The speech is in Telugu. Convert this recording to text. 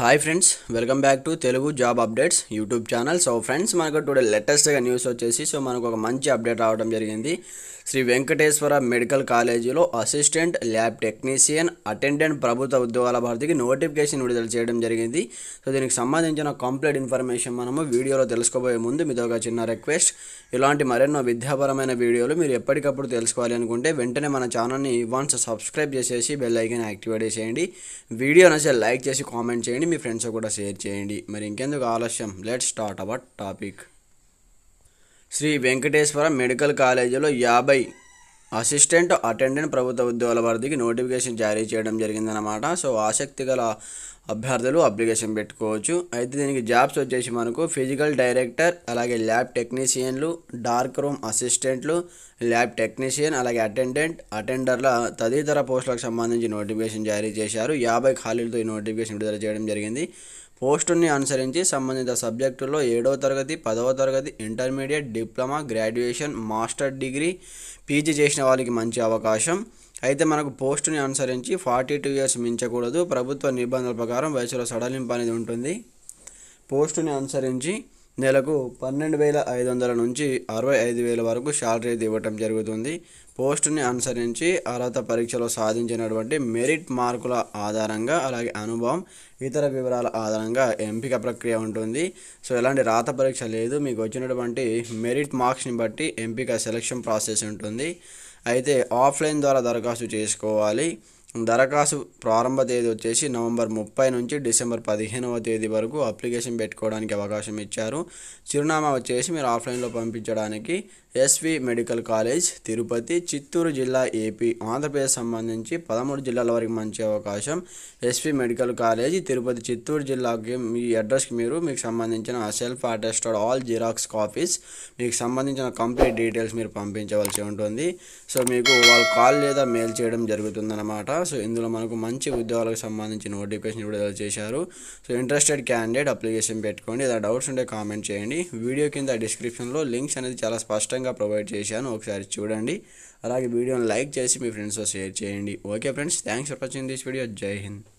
hi friends welcome back to Telugu job updates YouTube channel so friends మనకు టుడే లేటెస్ట్గా న్యూస్ వచ్చేసి సో మనకు ఒక మంచి అప్డేట్ రావడం జరిగింది శ్రీ వెంకటేశ్వర మెడికల్ కాలేజీలో అసిస్టెంట్ ల్యాబ్ టెక్నీషియన్ అటెండెంట్ ప్రభుత్వ ఉద్యోగాల భర్తీకి నోటిఫికేషన్ విడుదల చేయడం జరిగింది సో దీనికి సంబంధించిన కంప్లీట్ ఇన్ఫర్మేషన్ మనము వీడియోలో తెలుసుకోబోయే ముందు మీతో ఒక చిన్న రిక్వెస్ట్ ఇలాంటి మరెన్నో విద్యాపరమైన వీడియోలు మీరు ఎప్పటికప్పుడు తెలుసుకోవాలి అనుకుంటే వెంటనే మన ఛానల్ని వన్స్ సబ్స్క్రైబ్ చేసేసి బెల్ ఐకన్ యాక్టివేట్ చేసేయండి వీడియో లైక్ చేసి కామెంట్ చేయండి మీరు మీ ఫ్రెండ్స్ కూడా షేర్ చేయండి మరి ఇంకెందుకు ఆలస్యం let start our topic Shri Venkateswara medical కాలేజీలో యాభై అసిస్టెంట్ అటెండెంట్ ప్రభుత్వ ఉద్యోగుల భర్తీకి నోటిఫికేషన్ జారీ చేయడం జరిగిందనమాట సో ఆసక్తి గల అభ్యర్థులు అప్లికేషన్ పెట్టుకోవచ్చు అయితే దీనికి జాబ్స్ వచ్చేసి మనకు ఫిజికల్ డైరెక్టర్ అలాగే ల్యాబ్ టెక్నీషియన్లు డార్క్ రూమ్ అసిస్టెంట్లు ల్యాబ్ టెక్నీషియన్ అలాగే అటెండెంట్ అటెండర్ల తదితర పోస్టులకు సంబంధించి నోటిఫికేషన్ జారీ చేశారు యాభై ఖాళీలతో ఈ నోటిఫికేషన్ విడుదల చేయడం జరిగింది పోస్టుని అనుసరించి సంబంధిత సబ్జెక్టులో ఏడవ తరగతి పదవ తరగతి intermediate diploma graduation master degree PG చేసిన వాళ్ళకి మంచి అవకాశం అయితే మనకు పోస్టుని అనుసరించి ఫార్టీ టూ ఇయర్స్ మించకూడదు ప్రభుత్వ నిబంధనల ప్రకారం వయసులో సడలింపు అనేది ఉంటుంది పోస్టుని అనుసరించి నెలకు పన్నెండు వేల ఐదు వందల నుంచి అరవై ఐదు వేల వరకు శాలరీ ఇవ్వటం జరుగుతుంది పోస్టుని అనుసరించి అర్హత పరీక్షలో సాధించినటువంటి మెరిట్ మార్కుల ఆధారంగా అలాగే అనుభవం ఇతర వివరాల ఆధారంగా ఎంపిక ప్రక్రియ ఉంటుంది సో ఎలాంటి రాత పరీక్ష లేదు మీకు వచ్చినటువంటి మెరిట్ మార్క్స్ని బట్టి ఎంపిక సెలక్షన్ ప్రాసెస్ ఉంటుంది అయితే ఆఫ్లైన్ ద్వారా దరఖాస్తు చేసుకోవాలి దరఖాస్తు ప్రారంభ తేదీ వచ్చేసి నవంబర్ ముప్పై నుంచి డిసెంబర్ పదిహేనవ తేదీ వరకు అప్లికేషన్ పెట్టుకోవడానికి అవకాశం ఇచ్చారు చిరునామా వచ్చేసి మీరు ఆఫ్లైన్లో పంపించడానికి SV medical college Tirupati Chittoor జిల్లా ఏపీ ఆంధ్రప్రదేశ్ సంబంధించి పదమూడు జిల్లాల వరకు మంచి అవకాశం SV medical college Tirupati Chittoor జిల్లాకి మీ అడ్రస్కి మీరు మీకు సంబంధించిన self attested all xerox copies మీకు సంబంధించిన కంప్లీట్ డీటెయిల్స్ మీరు పంపించవలసి ఉంటుంది సో మీకు వాళ్ళు కాల్ లేదా మెయిల్ చేయడం జరుగుతుందన్నమాట సో ఇందులో మనకు మంచి ఉద్యోగాలకు సంబంధించి నోటిఫికేషన్ విడుదల చేశారు సో ఇంట్రెస్టెడ్ క్యాండిడేట్ అప్లికేషన్ పెట్టుకోండి ఏదైనా డౌట్స్ ఉంటే కామెంట్ చేయండి వీడియో కింద డిస్క్రిప్షన్లో లింక్స్ అనేది చాలా స్పష్టంగా విధంగా ప్రొవైడ్ చేశాను ఒకసారి చూడండి అలాగే వీడియోని లైక్ చేసి మీ ఫ్రెండ్స్తో షేర్ చేయండి okay friends thanks for watching this video Jai Hind